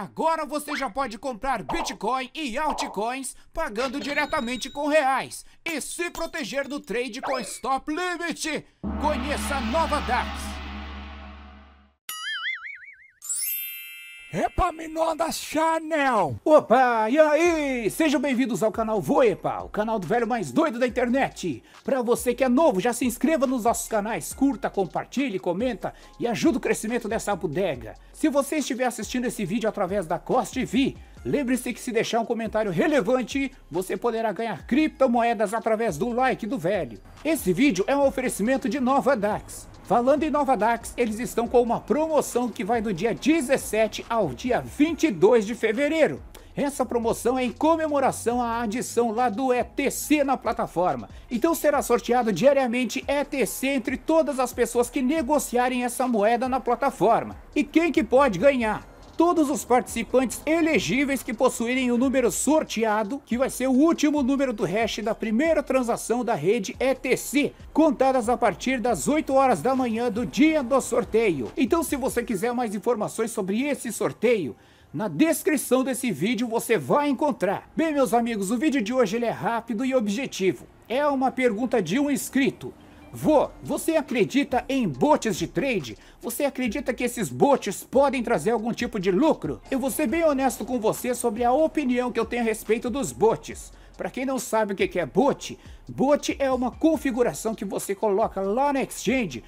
Agora você já pode comprar Bitcoin e altcoins pagando diretamente com reais e se proteger do trade com stop limit. Conheça a nova DAX. Epa Epaminondas Chanel! Opa, e aí? Sejam bem-vindos ao canal Voepa, o canal do velho mais doido da internet. Para você que é novo, já se inscreva nos nossos canais, curta, compartilhe, comenta e ajuda o crescimento dessa bodega. Se você estiver assistindo esse vídeo através da Cost TV, lembre-se que se deixar um comentário relevante, você poderá ganhar criptomoedas através do like do velho. Esse vídeo é um oferecimento de Nova DAX Falando em Nova Dax, eles estão com uma promoção que vai do dia 17 ao dia 22 de fevereiro. Essa promoção é em comemoração à adição lá do ETC na plataforma. Então será sorteado diariamente ETC entre todas as pessoas que negociarem essa moeda na plataforma. E quem que pode ganhar? todos os participantes elegíveis que possuírem o número sorteado, que vai ser o último número do hash da primeira transação da rede ETC, contadas a partir das 8 horas da manhã do dia do sorteio. Então, se você quiser mais informações sobre esse sorteio, na descrição desse vídeo você vai encontrar. Bem, meus amigos, o vídeo de hoje ele é rápido e objetivo. É uma pergunta de um inscrito. Vô, você acredita em botes de trade? Você acredita que esses botes podem trazer algum tipo de lucro? Eu vou ser bem honesto com você sobre a opinião que eu tenho a respeito dos botes. Para quem não sabe o que é bot, bot é uma configuração que você coloca lá na exchange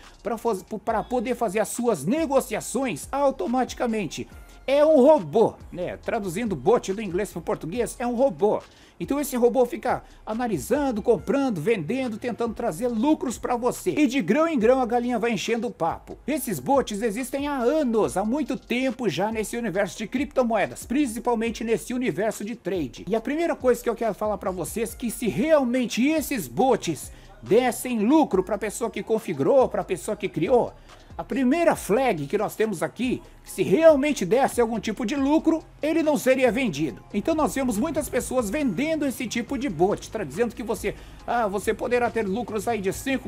para poder fazer as suas negociações automaticamente é um robô, né? Traduzindo bot do inglês para o português, é um robô. Então esse robô fica analisando, comprando, vendendo, tentando trazer lucros para você. E de grão em grão a galinha vai enchendo o papo. Esses bots existem há anos, há muito tempo já nesse universo de criptomoedas, principalmente nesse universo de trade. E a primeira coisa que eu quero falar para vocês é que se realmente esses bots dessem lucro para a pessoa que configurou, para a pessoa que criou, a primeira flag que nós temos aqui, se realmente desse algum tipo de lucro, ele não seria vendido. Então nós vemos muitas pessoas vendendo esse tipo de bot, tá dizendo que você, ah, você poderá ter lucros aí de 5%,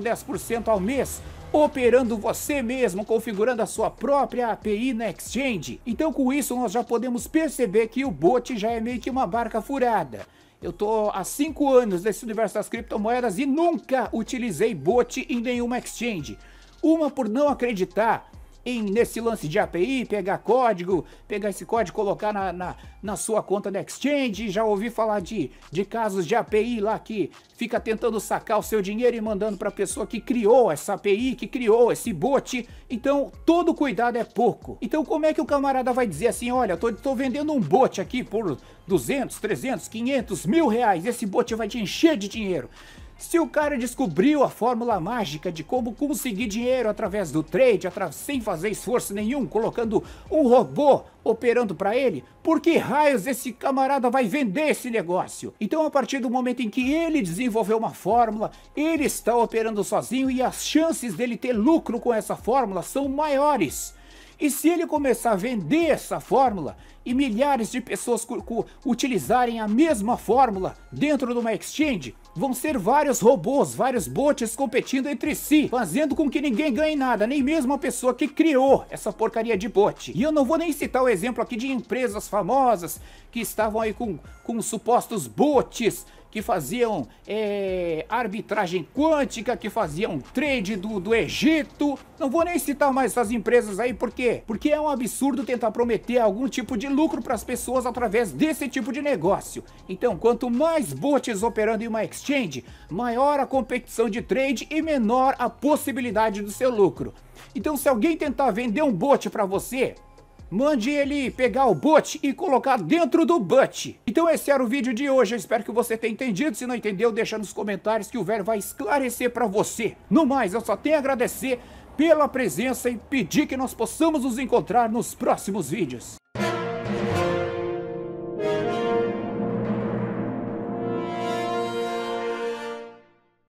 10% ao mês, operando você mesmo, configurando a sua própria API na Exchange. Então com isso nós já podemos perceber que o bot já é meio que uma barca furada. Eu tô há 5 anos nesse universo das criptomoedas e nunca utilizei bot em nenhuma exchange uma por não acreditar em, nesse lance de API, pegar código, pegar esse código, colocar na, na, na, sua conta da Exchange. Já ouvi falar de, de casos de API lá que fica tentando sacar o seu dinheiro e mandando para a pessoa que criou essa API, que criou esse bot. Então, todo cuidado é pouco. Então, como é que o camarada vai dizer assim, olha, tô, tô vendendo um bot aqui por 200, 300, 500, mil reais, esse bot vai te encher de dinheiro. Se o cara descobriu a fórmula mágica de como conseguir dinheiro através do trade, sem fazer esforço nenhum, colocando um robô operando para ele, por que raios esse camarada vai vender esse negócio? Então, a partir do momento em que ele desenvolveu uma fórmula, ele está operando sozinho e as chances dele ter lucro com essa fórmula são maiores. E se ele começar a vender essa fórmula e milhares de pessoas utilizarem a mesma fórmula dentro de uma exchange, vão ser vários robôs, vários bots competindo entre si, fazendo com que ninguém ganhe nada, nem mesmo a pessoa que criou essa porcaria de bot. E eu não vou nem citar o exemplo aqui de empresas famosas que estavam aí com, com supostos bots que faziam é, arbitragem quântica, que faziam trade do, do Egito. Não vou nem citar mais essas empresas aí, por quê? Porque é um absurdo tentar prometer algum tipo de lucro para as pessoas através desse tipo de negócio. Então, quanto mais botes operando em uma exchange, maior a competição de trade e menor a possibilidade do seu lucro. Então, se alguém tentar vender um bote para você, mande ele pegar o bot e colocar dentro do bot. Então esse era o vídeo de hoje, eu espero que você tenha entendido, se não entendeu deixa nos comentários que o velho vai esclarecer para você. No mais, eu só tenho a agradecer pela presença e pedir que nós possamos nos encontrar nos próximos vídeos.